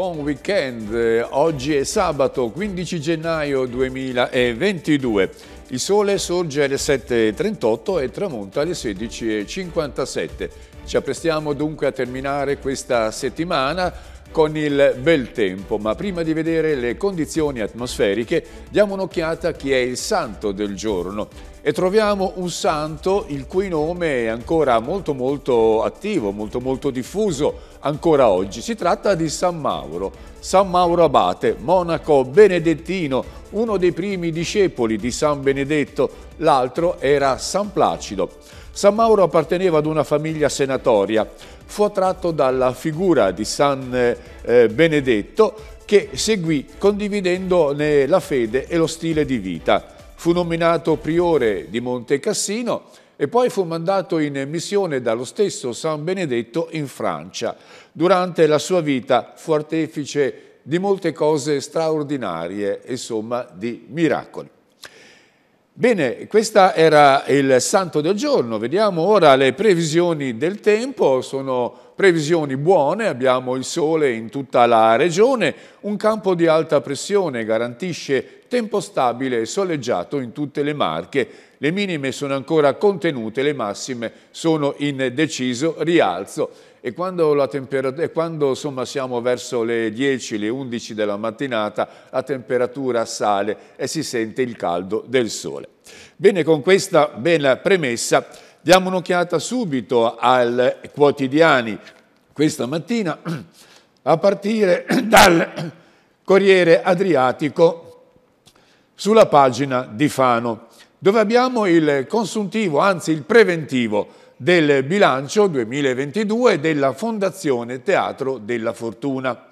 Buon weekend, oggi è sabato 15 gennaio 2022. Il sole sorge alle 7.38 e tramonta alle 16.57. Ci apprestiamo dunque a terminare questa settimana con il bel tempo, ma prima di vedere le condizioni atmosferiche diamo un'occhiata a chi è il santo del giorno e troviamo un santo il cui nome è ancora molto molto attivo, molto molto diffuso ancora oggi. Si tratta di San Mauro, San Mauro Abate, monaco benedettino, uno dei primi discepoli di San Benedetto, l'altro era San Placido. San Mauro apparteneva ad una famiglia senatoria, fu attratto dalla figura di San eh, Benedetto che seguì condividendone la fede e lo stile di vita. Fu nominato priore di Monte Cassino e poi fu mandato in missione dallo stesso San Benedetto in Francia. Durante la sua vita fu artefice di molte cose straordinarie insomma di miracoli. Bene, questo era il santo del giorno, vediamo ora le previsioni del tempo, sono previsioni buone, abbiamo il sole in tutta la regione, un campo di alta pressione garantisce tempo stabile e soleggiato in tutte le marche, le minime sono ancora contenute, le massime sono in deciso rialzo e quando, e quando insomma, siamo verso le 10, le 11 della mattinata la temperatura sale e si sente il caldo del sole. Bene, con questa bella premessa diamo un'occhiata subito al quotidiani questa mattina a partire dal Corriere Adriatico sulla pagina di Fano, dove abbiamo il consuntivo, anzi il preventivo del bilancio 2022 della Fondazione Teatro della Fortuna.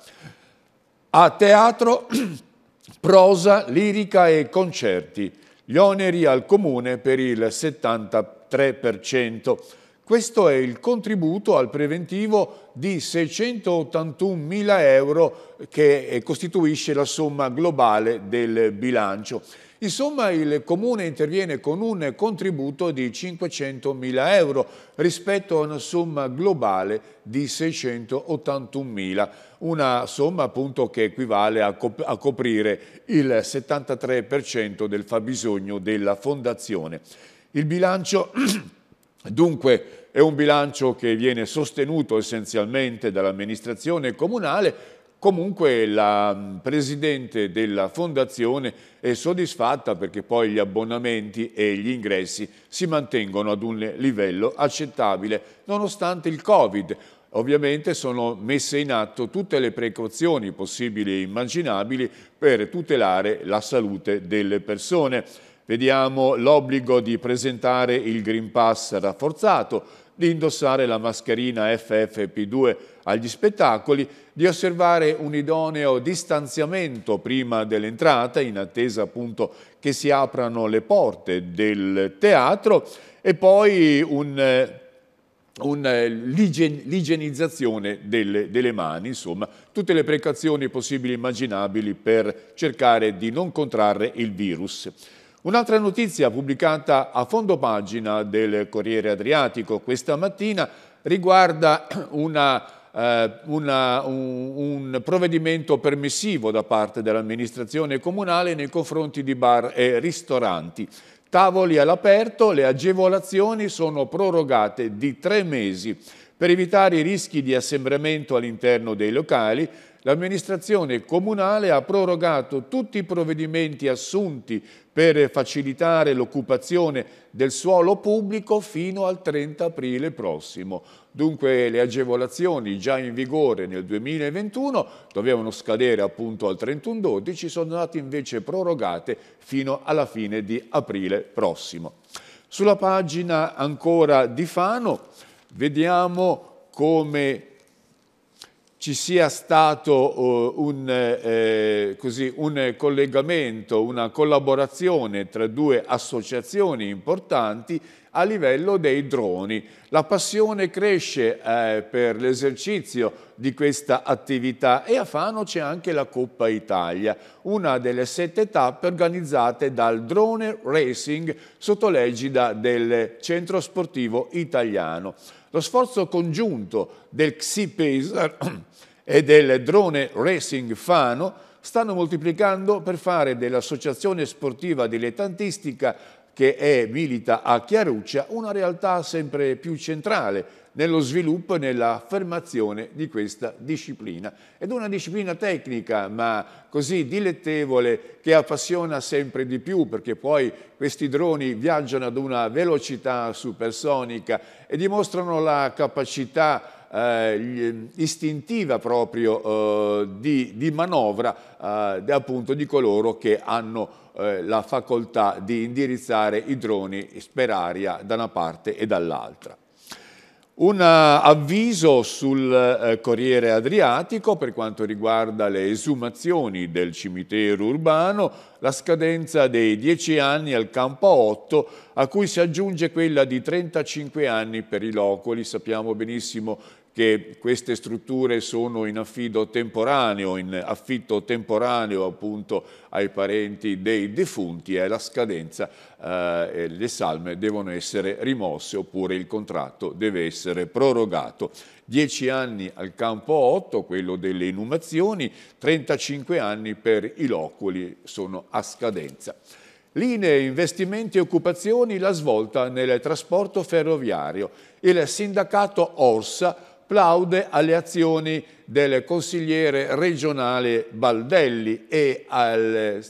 A teatro, prosa, lirica e concerti. Gli oneri al Comune per il 73%. Questo è il contributo al preventivo di 681.000 euro che costituisce la somma globale del bilancio. Insomma il Comune interviene con un contributo di 500.000 euro rispetto a una somma globale di 681.000, una somma appunto che equivale a, cop a coprire il 73% del fabbisogno della Fondazione. Il bilancio dunque è un bilancio che viene sostenuto essenzialmente dall'amministrazione comunale Comunque la mm, Presidente della Fondazione è soddisfatta perché poi gli abbonamenti e gli ingressi si mantengono ad un livello accettabile nonostante il Covid. Ovviamente sono messe in atto tutte le precauzioni possibili e immaginabili per tutelare la salute delle persone. Vediamo l'obbligo di presentare il Green Pass rafforzato, di indossare la mascherina FFP2 agli spettacoli, di osservare un idoneo distanziamento prima dell'entrata, in attesa appunto che si aprano le porte del teatro, e poi un l'igienizzazione delle, delle, mani, insomma, tutte le precauzioni possibili e immaginabili per cercare di non contrarre il virus. Un'altra notizia pubblicata a fondo pagina del Corriere Adriatico questa mattina riguarda una eh, una, un, un, provvedimento permissivo da parte dell'amministrazione comunale nei confronti di bar e ristoranti. Tavoli all'aperto, le agevolazioni sono prorogate di tre mesi. Per evitare i rischi di assembramento all'interno dei locali, l'amministrazione comunale ha prorogato tutti i provvedimenti assunti per facilitare l'occupazione del suolo pubblico fino al 30 aprile prossimo. Dunque le agevolazioni già in vigore nel 2021 dovevano scadere appunto al 31-12, sono state invece prorogate fino alla fine di aprile prossimo. Sulla pagina ancora di Fano vediamo come ci sia stato eh, un, eh, eh, così, un, collegamento, una collaborazione tra due associazioni importanti a livello dei droni. La passione cresce eh, per l'esercizio di questa attività e a Fano c'è anche la Coppa Italia, una delle sette tappe organizzate dal Drone Racing sotto l'egida del Centro Sportivo Italiano. Lo sforzo congiunto del XI e del Drone Racing Fano stanno moltiplicando per fare dell'associazione sportiva dilettantistica che è, milita a Chiaruccia, una realtà sempre più centrale nello sviluppo e nell'affermazione di questa disciplina. Ed una disciplina tecnica, ma così dilettevole, che appassiona sempre di più, perché poi questi droni viaggiano ad una velocità supersonica e dimostrano la capacità eh, eh, istintiva proprio eh, di, di, manovra eh, appunto di coloro che hanno eh, la facoltà di indirizzare i droni per aria da una parte e dall'altra. Un eh, avviso sul Corriere Adriatico per quanto riguarda le esumazioni del cimitero urbano, la scadenza dei 10 anni al campo 8 a cui si aggiunge quella di 35 anni per i locoli. Sappiamo benissimo che queste strutture sono in affido temporaneo, in affitto temporaneo appunto ai parenti dei defunti e la scadenza eh, le salme devono essere rimosse oppure il contratto deve essere prorogato. Dieci anni al campo 8, quello delle inumazioni, 35 anni per i loculi sono a scadenza. Linee, investimenti e occupazioni la svolta nel trasporto ferroviario. Il sindacato Orsa plaude alle azioni del consigliere regionale Baldelli e, al,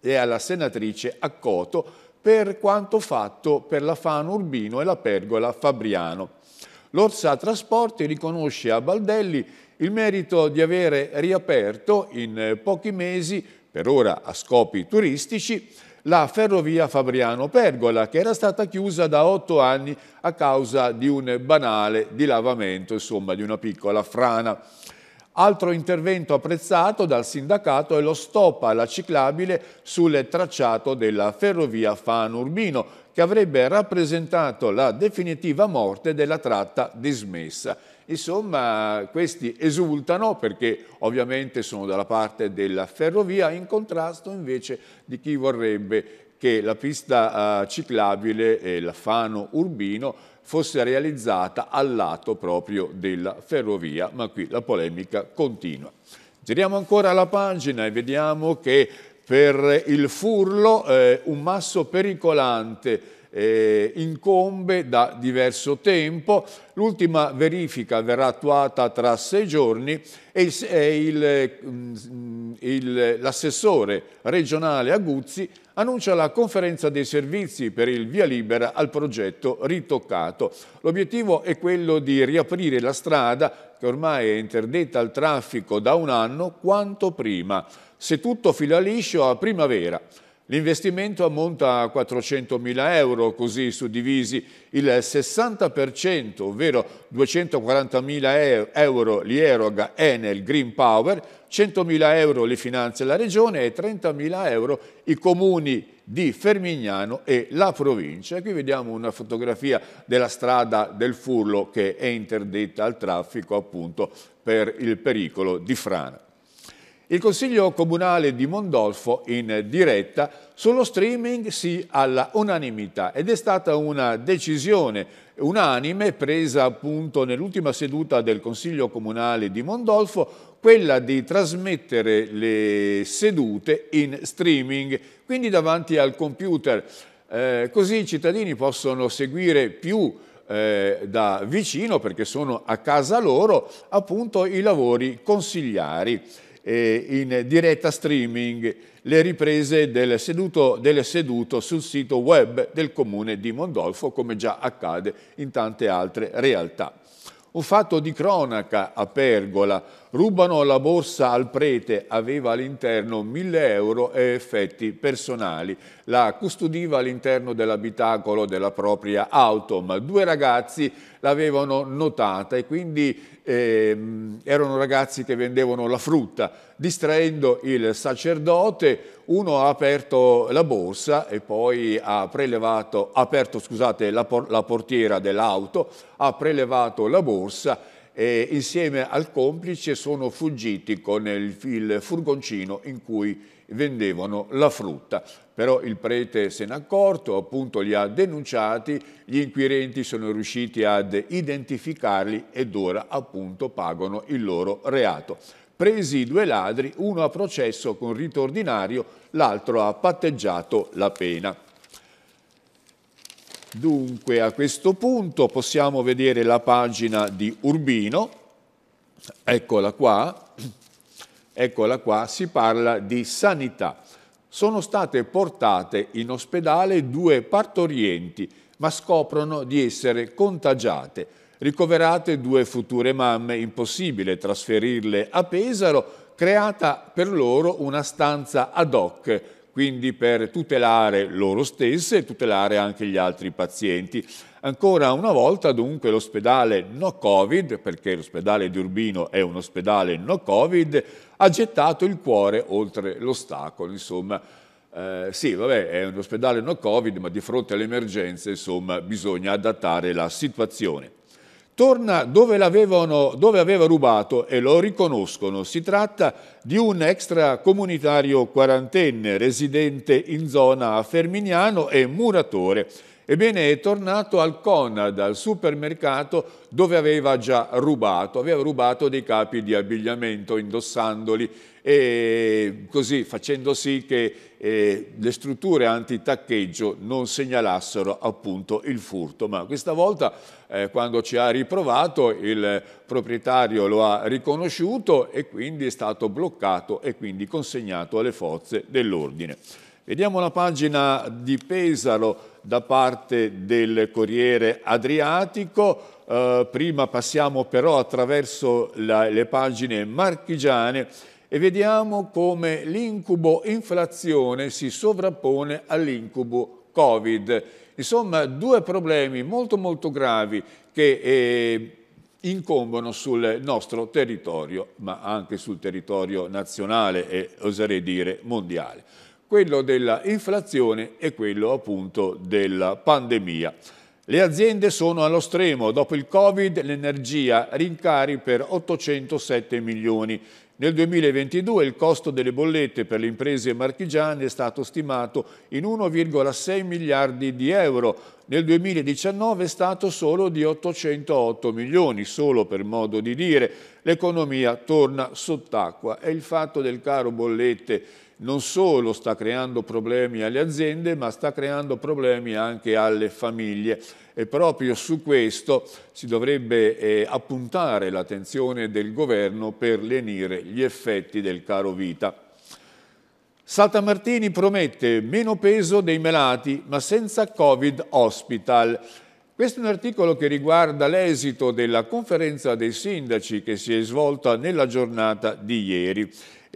e alla senatrice Accoto per quanto fatto per la Fano Urbino e la Pergola Fabriano. L'Orsa Trasporti riconosce a Baldelli il merito di avere riaperto in pochi mesi, per ora a scopi turistici, la ferrovia Fabriano-Pergola, che era stata chiusa da otto anni a causa di un banale dilavamento, insomma di una piccola frana. Altro intervento apprezzato dal sindacato è lo stop alla ciclabile sul tracciato della ferrovia Fan Urbino, che avrebbe rappresentato la definitiva morte della tratta dismessa. Insomma, questi esultano perché ovviamente sono dalla parte della ferrovia in contrasto invece di chi vorrebbe che la pista eh, ciclabile e eh, l'affano urbino fosse realizzata al lato proprio della ferrovia, ma qui la polemica continua. Giriamo ancora la pagina e vediamo che per il furlo eh, un masso pericolante eh, incombe da diverso tempo. L'ultima verifica verrà attuata tra sei giorni e mm, l'assessore regionale Aguzzi annuncia la conferenza dei servizi per il via libera al progetto ritoccato. L'obiettivo è quello di riaprire la strada, che ormai è interdetta al traffico da un anno, quanto prima. Se tutto fila liscio a primavera, L'investimento ammonta a 400.000 euro, così suddivisi il 60%, ovvero 240.000 euro li eroga Enel Green Power, 100.000 euro li finanzia la Regione e 30.000 euro i comuni di Fermignano e la provincia. Qui vediamo una fotografia della strada del Furlo che è interdetta al traffico appunto per il pericolo di frana. Il Consiglio Comunale di Mondolfo in diretta sullo streaming sì alla unanimità ed è stata una decisione unanime presa appunto nell'ultima seduta del Consiglio Comunale di Mondolfo quella di trasmettere le sedute in streaming, quindi davanti al computer. Eh, così i cittadini possono seguire più eh, da vicino, perché sono a casa loro, appunto i lavori consigliari eh, in diretta streaming le riprese del seduto, del seduto sul sito web del comune di Mondolfo, come già accade in tante altre realtà. Un fatto di cronaca a Pergola, Rubano la borsa al prete, aveva all'interno 1000 euro e effetti personali. La custodiva all'interno dell'abitacolo della propria auto, ma due ragazzi l'avevano notata e quindi ehm, erano ragazzi che vendevano la frutta. Distraendo il sacerdote, uno ha aperto la borsa e poi ha prelevato, aperto scusate, la, por la portiera dell'auto, ha prelevato la borsa e insieme al complice sono fuggiti con il, furgoncino in cui vendevano la frutta. Però il prete se n'è accorto, appunto li ha denunciati, gli inquirenti sono riusciti ad identificarli ed ora appunto pagano il loro reato. Presi i due ladri, uno ha processo con rito ordinario, l'altro ha patteggiato la pena. Dunque a questo punto possiamo vedere la pagina di Urbino, eccola qua, eccola qua, si parla di sanità. Sono state portate in ospedale due partorienti, ma scoprono di essere contagiate. Ricoverate due future mamme, impossibile trasferirle a Pesaro, creata per loro una stanza ad hoc quindi per tutelare loro stesse e tutelare anche gli altri pazienti. Ancora una volta dunque l'ospedale no Covid, perché l'ospedale di Urbino è un ospedale no Covid, ha gettato il cuore oltre l'ostacolo, insomma. Eh, sì, vabbè, è un ospedale no Covid, ma di fronte alle emergenze, insomma, bisogna adattare la situazione torna dove, dove, aveva rubato e lo riconoscono. Si tratta di un extracomunitario quarantenne residente in zona a Fermignano e muratore. Ebbene, è tornato al Conad, al supermercato dove aveva già rubato. Aveva rubato dei capi di abbigliamento indossandoli e così facendo sì che eh, le strutture antitaccheggio non segnalassero appunto il furto. Ma questa volta eh, quando ci ha riprovato il proprietario lo ha riconosciuto e quindi è stato bloccato e quindi consegnato alle forze dell'ordine. Vediamo la pagina di Pesaro da parte del Corriere Adriatico. Eh, prima passiamo però attraverso la, le pagine marchigiane e vediamo come l'incubo inflazione si sovrappone all'incubo Covid. Insomma, due problemi molto molto gravi che eh, incombono sul nostro territorio, ma anche sul territorio nazionale e oserei dire mondiale. Quello della inflazione e quello appunto della pandemia. Le aziende sono allo stremo, dopo il Covid l'energia rincari per 807 milioni, nel 2022 il costo delle bollette per le imprese marchigiane è stato stimato in 1,6 miliardi di euro, nel 2019 è stato solo di 808 milioni, solo per modo di dire. L'economia torna sott'acqua e il fatto del caro bollette non solo sta creando problemi alle aziende, ma sta creando problemi anche alle famiglie. E proprio su questo si dovrebbe eh, appuntare l'attenzione del governo per lenire gli effetti del caro vita. Salta Martini promette meno peso dei malati, ma senza Covid hospital. Questo è un articolo che riguarda l'esito della conferenza dei sindaci che si è svolta nella giornata di ieri.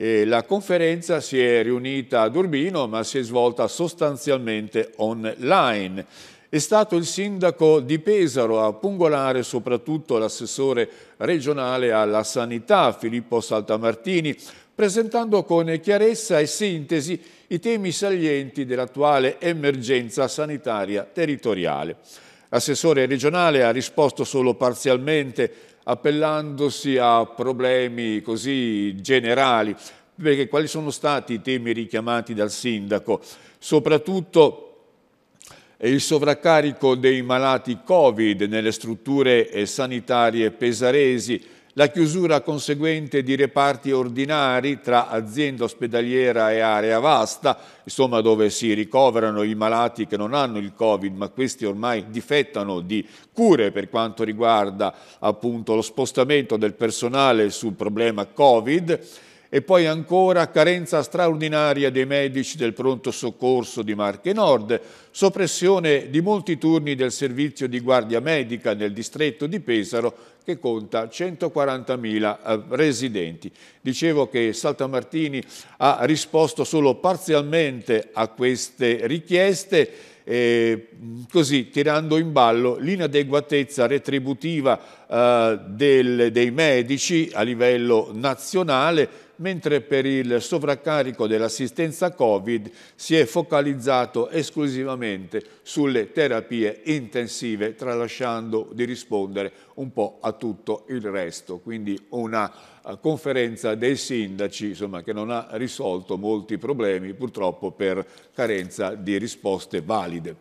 E la conferenza si è riunita ad Urbino ma si è svolta sostanzialmente online. È stato il sindaco di Pesaro a pungolare soprattutto l'assessore regionale alla sanità Filippo Saltamartini presentando con chiarezza e sintesi i temi salienti dell'attuale emergenza sanitaria territoriale. L'assessore regionale ha risposto solo parzialmente appellandosi a problemi così generali, perché quali sono stati i temi richiamati dal sindaco? Soprattutto eh, il sovraccarico dei malati Covid nelle strutture eh, sanitarie pesaresi, la chiusura conseguente di reparti ordinari tra azienda ospedaliera e area vasta, insomma dove si ricoverano i malati che non hanno il Covid, ma questi ormai difettano di cure per quanto riguarda appunto lo spostamento del personale sul problema Covid e poi ancora carenza straordinaria dei medici del pronto soccorso di Marche Nord, soppressione di molti turni del servizio di guardia medica nel distretto di Pesaro che conta 140.000 eh, residenti. Dicevo che Saltamartini ha risposto solo parzialmente a queste richieste eh, così tirando in ballo l'inadeguatezza retributiva eh, del, dei medici a livello nazionale mentre per il sovraccarico dell'assistenza Covid si è focalizzato esclusivamente sulle terapie intensive, tralasciando di rispondere un po' a tutto il resto. Quindi una eh, conferenza dei sindaci insomma, che non ha risolto molti problemi, purtroppo per carenza di risposte valide.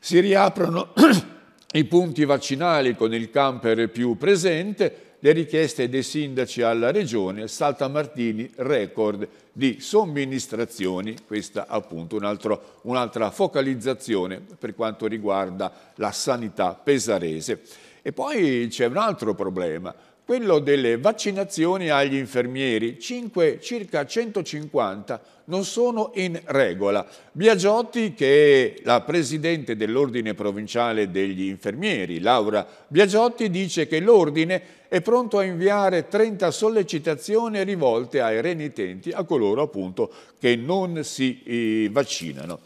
Si riaprono i punti vaccinali con il camper più presente, le richieste dei sindaci alla regione, Saltamartini record di somministrazioni, questa appunto un'altra focalizzazione per quanto riguarda la sanità pesarese. E poi c'è un altro problema, quello delle vaccinazioni agli infermieri, 5, circa 150 non sono in regola. Biagiotti, che è la presidente dell'Ordine Provinciale degli Infermieri, Laura Biagiotti, dice che l'Ordine è pronto a inviare 30 sollecitazioni rivolte ai renitenti, a coloro appunto che non si eh, vaccinano.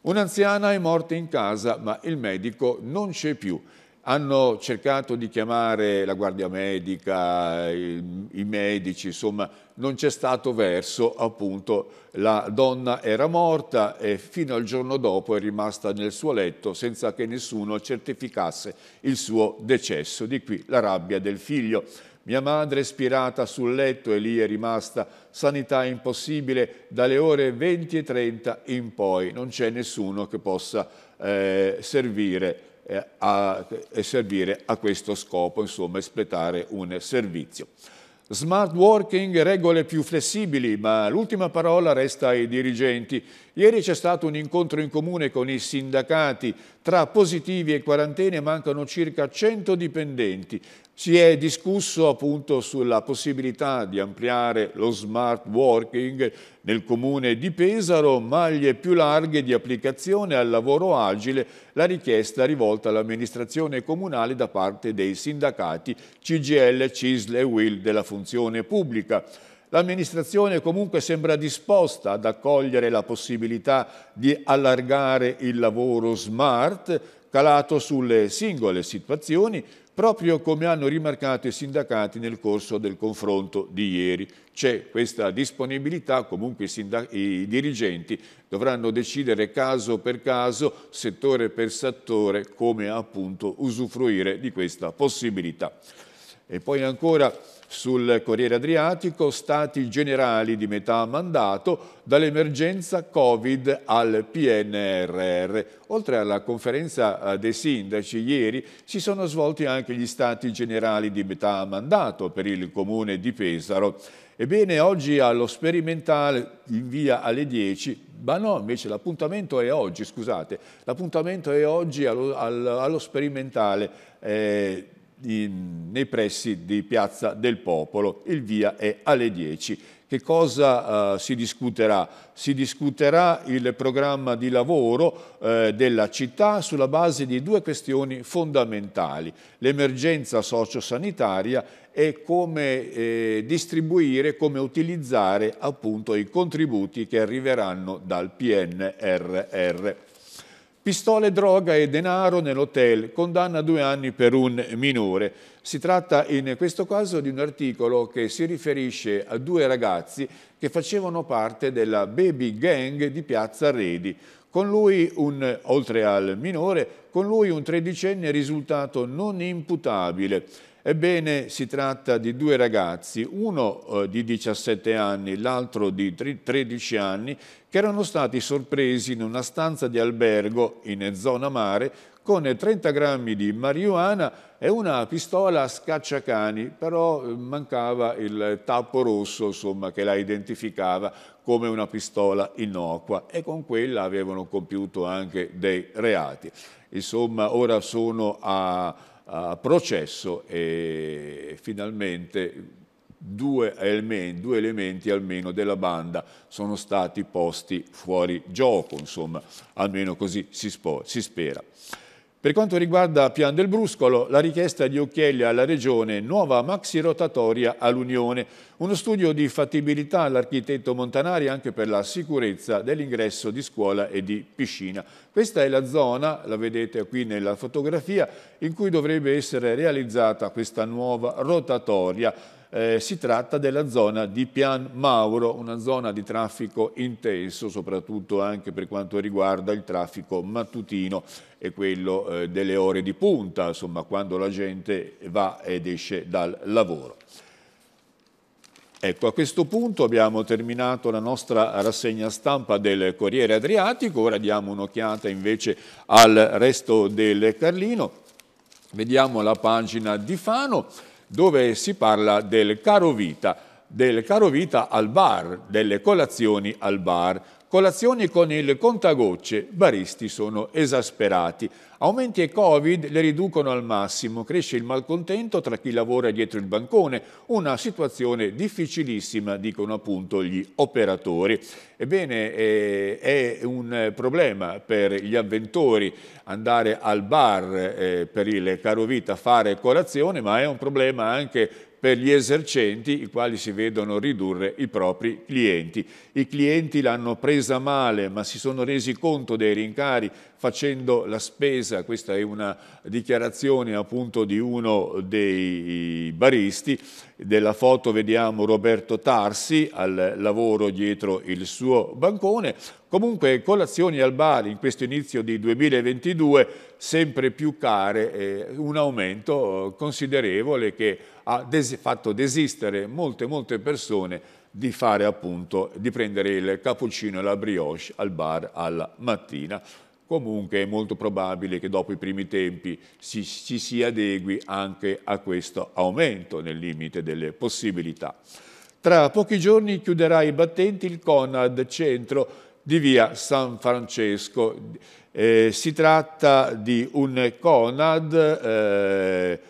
Un'anziana è morta in casa, ma il medico non c'è più hanno cercato di chiamare la guardia medica, i, i medici, insomma non c'è stato verso, appunto la donna era morta e fino al giorno dopo è rimasta nel suo letto senza che nessuno certificasse il suo decesso, di qui la rabbia del figlio. Mia madre è spirata sul letto e lì è rimasta sanità impossibile dalle ore 20 e 30 in poi, non c'è nessuno che possa eh, servire, eh, a, servire, a, questo scopo, insomma, espletare un servizio. Smart working, regole più flessibili, ma l'ultima parola resta ai dirigenti. Ieri c'è stato un incontro in comune con i sindacati. Tra positivi e quarantene mancano circa 100 dipendenti. Si è discusso appunto sulla possibilità di ampliare lo smart working nel comune di Pesaro, maglie più larghe di applicazione al lavoro agile, la richiesta rivolta all'amministrazione comunale da parte dei sindacati CGL, CISL e WIL della funzione pubblica. L'amministrazione comunque sembra disposta ad accogliere la possibilità di allargare il lavoro smart calato sulle singole situazioni proprio come hanno rimarcato i sindacati nel corso del confronto di ieri. C'è questa disponibilità, comunque i, i, dirigenti dovranno decidere caso per caso, settore per settore, come appunto usufruire di questa possibilità. E poi ancora sul Corriere Adriatico, stati generali di metà mandato, dall'emergenza Covid al PNRR. Oltre alla conferenza eh, dei sindaci ieri si sono svolti anche gli stati generali di metà mandato per il comune di Pesaro. Ebbene, oggi allo sperimentale in via alle 10, ma no, invece l'appuntamento è oggi, scusate, l'appuntamento è oggi allo, allo sperimentale eh, in, nei pressi di Piazza del Popolo. Il via è alle 10. Che cosa eh, si discuterà? Si discuterà il programma di lavoro eh, della città sulla base di due questioni fondamentali, l'emergenza sociosanitaria e come eh, distribuire, come utilizzare appunto i contributi che arriveranno dal PNRR. Pistole, droga e denaro nell'hotel, condanna a due anni per un minore. Si tratta in questo caso di un articolo che si riferisce a due ragazzi che facevano parte della baby gang di Piazza Redi. Con lui, un, oltre al minore, con lui un tredicenne risultato non imputabile. Ebbene, si tratta di due ragazzi, uno eh, di 17 anni, l'altro di 13 anni, che erano stati sorpresi in una stanza di albergo in zona mare con 30 grammi di marijuana e una pistola a scacciacani, però eh, mancava il tappo rosso insomma, che la identificava come una pistola innocua e con quella avevano compiuto anche dei reati. Insomma, ora sono a processo e finalmente Due elementi, due elementi, almeno della banda sono stati posti fuori gioco, insomma, almeno così si, si spera. Per quanto riguarda Pian del Bruscolo, la richiesta di Occhielli alla Regione, nuova maxi rotatoria all'Unione, uno studio di fattibilità all'architetto Montanari anche per la sicurezza dell'ingresso di scuola e di piscina. Questa è la zona, la vedete qui nella fotografia, in cui dovrebbe essere realizzata questa nuova rotatoria eh, si tratta della zona di Pian Mauro, una zona di traffico intenso, soprattutto anche per quanto riguarda il traffico mattutino e quello eh, delle ore di punta, insomma quando la gente va ed esce dal lavoro. Ecco, a questo punto abbiamo terminato la nostra rassegna stampa del Corriere Adriatico, ora diamo un'occhiata invece al resto del Carlino, vediamo la pagina di Fano, dove si parla del caro vita, del caro vita al bar, delle colazioni al bar. Colazioni con il contagocce, baristi sono esasperati. Aumenti e Covid le riducono al massimo, cresce il malcontento tra chi lavora dietro il bancone, una situazione difficilissima, dicono appunto gli operatori. Ebbene, eh, è un problema per gli avventori andare al bar eh, per il caro vita a fare colazione, ma è un problema anche per gli esercenti i quali si vedono ridurre i propri clienti. I clienti l'hanno presa male ma si sono resi conto dei rincari facendo la spesa, questa è una dichiarazione appunto di uno dei baristi, della foto vediamo Roberto Tarsi al lavoro dietro il suo bancone. Comunque colazioni al bar in questo inizio di 2022 sempre più care, eh, un aumento eh, considerevole che ha des fatto desistere molte molte persone di fare appunto, di prendere il cappuccino e la brioche al bar alla mattina. Comunque è molto probabile che dopo i primi tempi ci, ci si adegui anche a questo aumento nel limite delle possibilità. Tra pochi giorni chiuderà i battenti il Conad Centro di via San Francesco. Eh, si tratta di un Conad eh,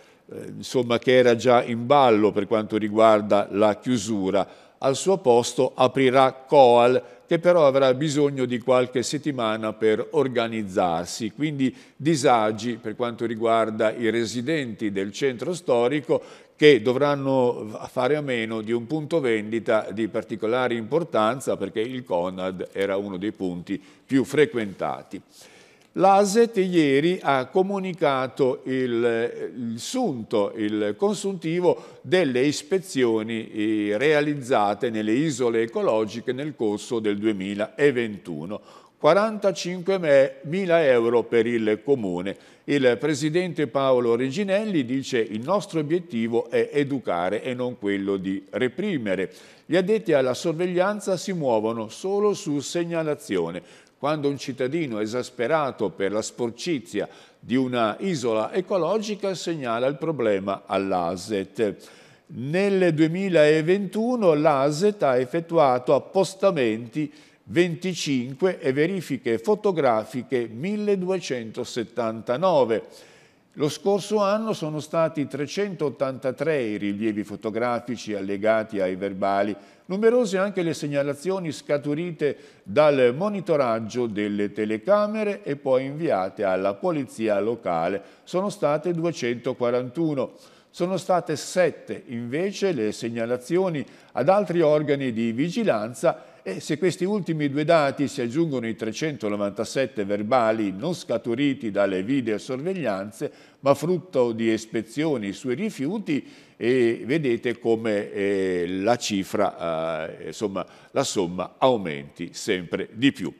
insomma, che era già in ballo per quanto riguarda la chiusura. Al suo posto aprirà Coal, che però avrà bisogno di qualche settimana per organizzarsi, quindi disagi per quanto riguarda i residenti del centro storico che dovranno fare a meno di un punto vendita di particolare importanza perché il Conad era uno dei punti più frequentati. L'ASET ieri ha comunicato il, il sunto, il consuntivo delle ispezioni eh, realizzate nelle isole ecologiche nel corso del 2021. 45.000 euro per il Comune. Il Presidente Paolo Reginelli dice il nostro obiettivo è educare e non quello di reprimere. Gli addetti alla sorveglianza si muovono solo su segnalazione quando un cittadino esasperato per la sporcizia di una isola ecologica segnala il problema all'ASET. Nel 2021 l'ASET ha effettuato appostamenti 25 e verifiche fotografiche 1279 lo scorso anno sono stati 383 i rilievi fotografici allegati ai verbali, numerose anche le segnalazioni scaturite dal monitoraggio delle telecamere e poi inviate alla polizia locale. Sono state 241. Sono state 7 invece le segnalazioni ad altri organi di vigilanza e se questi ultimi due dati si aggiungono i 397 verbali non scaturiti dalle videosorveglianze, ma frutto di ispezioni sui rifiuti, e vedete come eh, la cifra, eh, insomma, la somma aumenti sempre di più.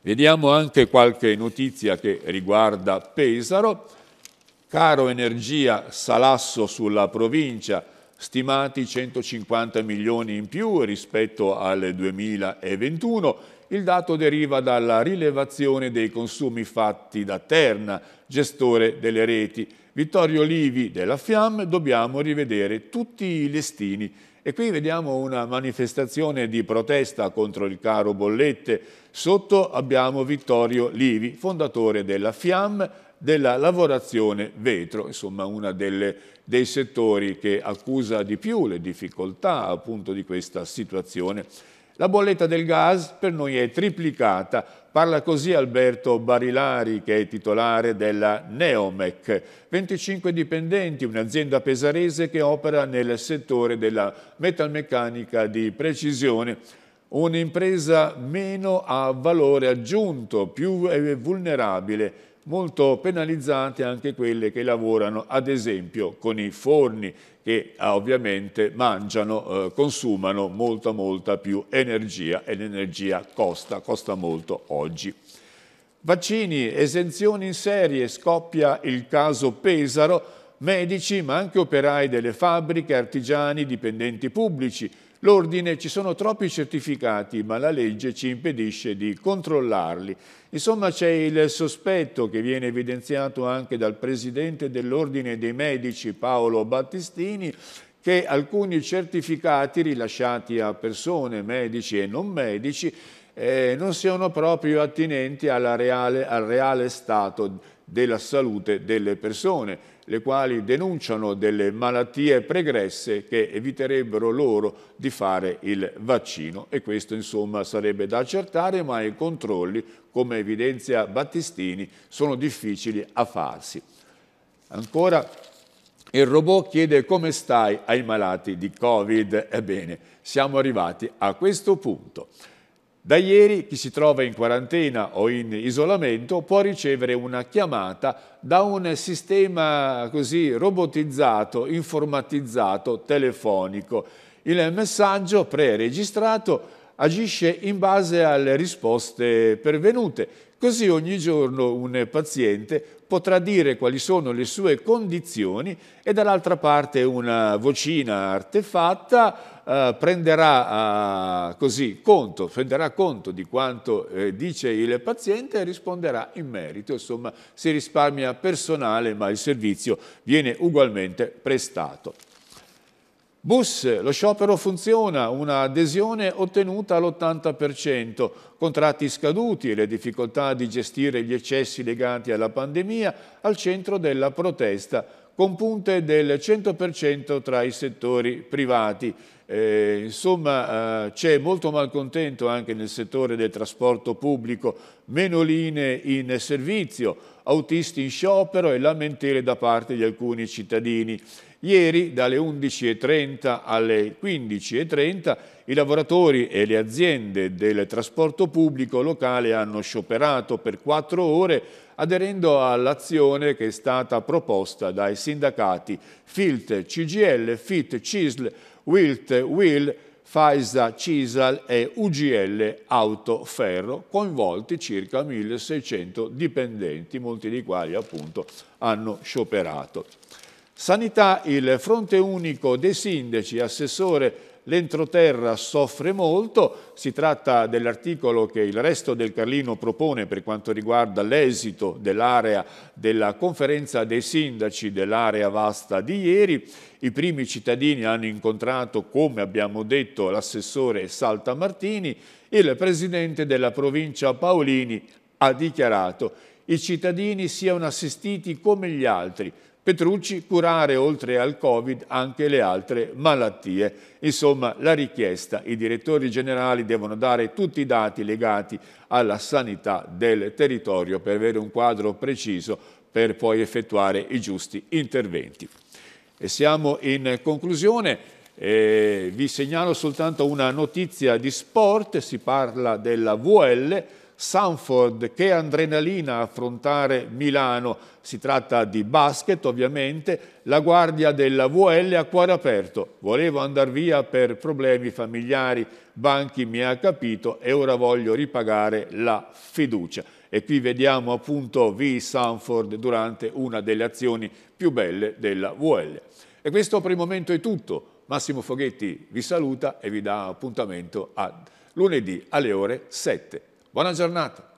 Vediamo anche qualche notizia che riguarda Pesaro. Caro Energia, salasso sulla provincia, stimati 150 milioni in più rispetto al 2021. Il dato deriva dalla rilevazione dei consumi fatti da Terna, gestore delle reti. Vittorio Livi della FIAM, dobbiamo rivedere tutti i listini. E qui vediamo una manifestazione di protesta contro il caro bollette. Sotto abbiamo Vittorio Livi, fondatore della FIAM, della lavorazione vetro, insomma uno dei settori che accusa di più le difficoltà appunto di questa situazione. La bolletta del gas per noi è triplicata, parla così Alberto Barilari che è titolare della Neomec, 25 dipendenti, un'azienda pesarese che opera nel settore della metalmeccanica di precisione, un'impresa meno a valore aggiunto, più eh, vulnerabile molto penalizzate anche quelle che lavorano ad esempio con i forni che ah, ovviamente mangiano, eh, consumano molta molta più energia e l'energia costa, costa molto oggi. Vaccini, esenzioni in serie, scoppia il caso Pesaro, medici ma anche operai delle fabbriche, artigiani, dipendenti pubblici, L'ordine ci sono troppi certificati, ma la legge ci impedisce di controllarli. Insomma c'è il sospetto che viene evidenziato anche dal presidente dell'Ordine dei Medici Paolo Battistini che alcuni certificati rilasciati a persone, medici e non medici, eh, non siano proprio attinenti reale, al reale stato di della salute delle persone, le quali denunciano delle malattie pregresse che eviterebbero loro di fare il vaccino e questo insomma sarebbe da accertare ma i controlli, come evidenzia Battistini, sono difficili a farsi. Ancora il robot chiede come stai ai malati di Covid. Ebbene, siamo arrivati a questo punto. Da ieri chi si trova in quarantena o in isolamento può ricevere una chiamata da un sistema così robotizzato, informatizzato, telefonico. Il messaggio pre-registrato agisce in base alle risposte pervenute. Così ogni giorno un paziente potrà dire quali sono le sue condizioni e dall'altra parte una vocina artefatta eh, prenderà eh, così conto, prenderà conto di quanto eh, dice il paziente e risponderà in merito, insomma si risparmia personale ma il servizio viene ugualmente prestato. Bus, lo sciopero funziona, un'adesione ottenuta all'80%, contratti scaduti e le difficoltà di gestire gli eccessi legati alla pandemia al centro della protesta, con punte del 100% tra i settori privati. Eh, insomma eh, c'è molto malcontento anche nel settore del trasporto pubblico, meno linee in servizio, autisti in sciopero e lamentele da parte di alcuni cittadini. Ieri dalle 11.30 alle 15.30 i lavoratori e le aziende del trasporto pubblico locale hanno scioperato per quattro ore aderendo all'azione che è stata proposta dai sindacati FILT, CGL, FIT, CISL, WILT, WIL, FAISA, CISAL e UGL Autoferro, coinvolti circa 1600 dipendenti, molti dei quali appunto hanno scioperato. Sanità, il fronte unico dei sindaci, assessore L'entroterra soffre molto, si tratta dell'articolo che il resto del Carlino propone per quanto riguarda l'esito dell'area della conferenza dei sindaci dell'area vasta di ieri. I primi cittadini hanno incontrato, come abbiamo detto, l'assessore Saltamartini Martini, il presidente della provincia Paolini ha dichiarato i cittadini siano assistiti come gli altri, Petrucci curare oltre al Covid anche le altre malattie. Insomma, la richiesta, i direttori generali devono dare tutti i dati legati alla sanità del territorio per avere un quadro preciso per poi effettuare i giusti interventi. E siamo in conclusione. Eh, vi segnalo soltanto una notizia di sport, si parla della VL, Sanford, che adrenalina affrontare Milano. Si tratta di basket ovviamente, la guardia della VL a cuore aperto. Volevo andare via per problemi familiari, Banchi mi ha capito e ora voglio ripagare la fiducia. E qui vediamo appunto V. Sanford durante una delle azioni più belle della VL. E questo per il momento è tutto. Massimo Foghetti vi saluta e vi dà appuntamento a lunedì alle ore 7. Buona giornata.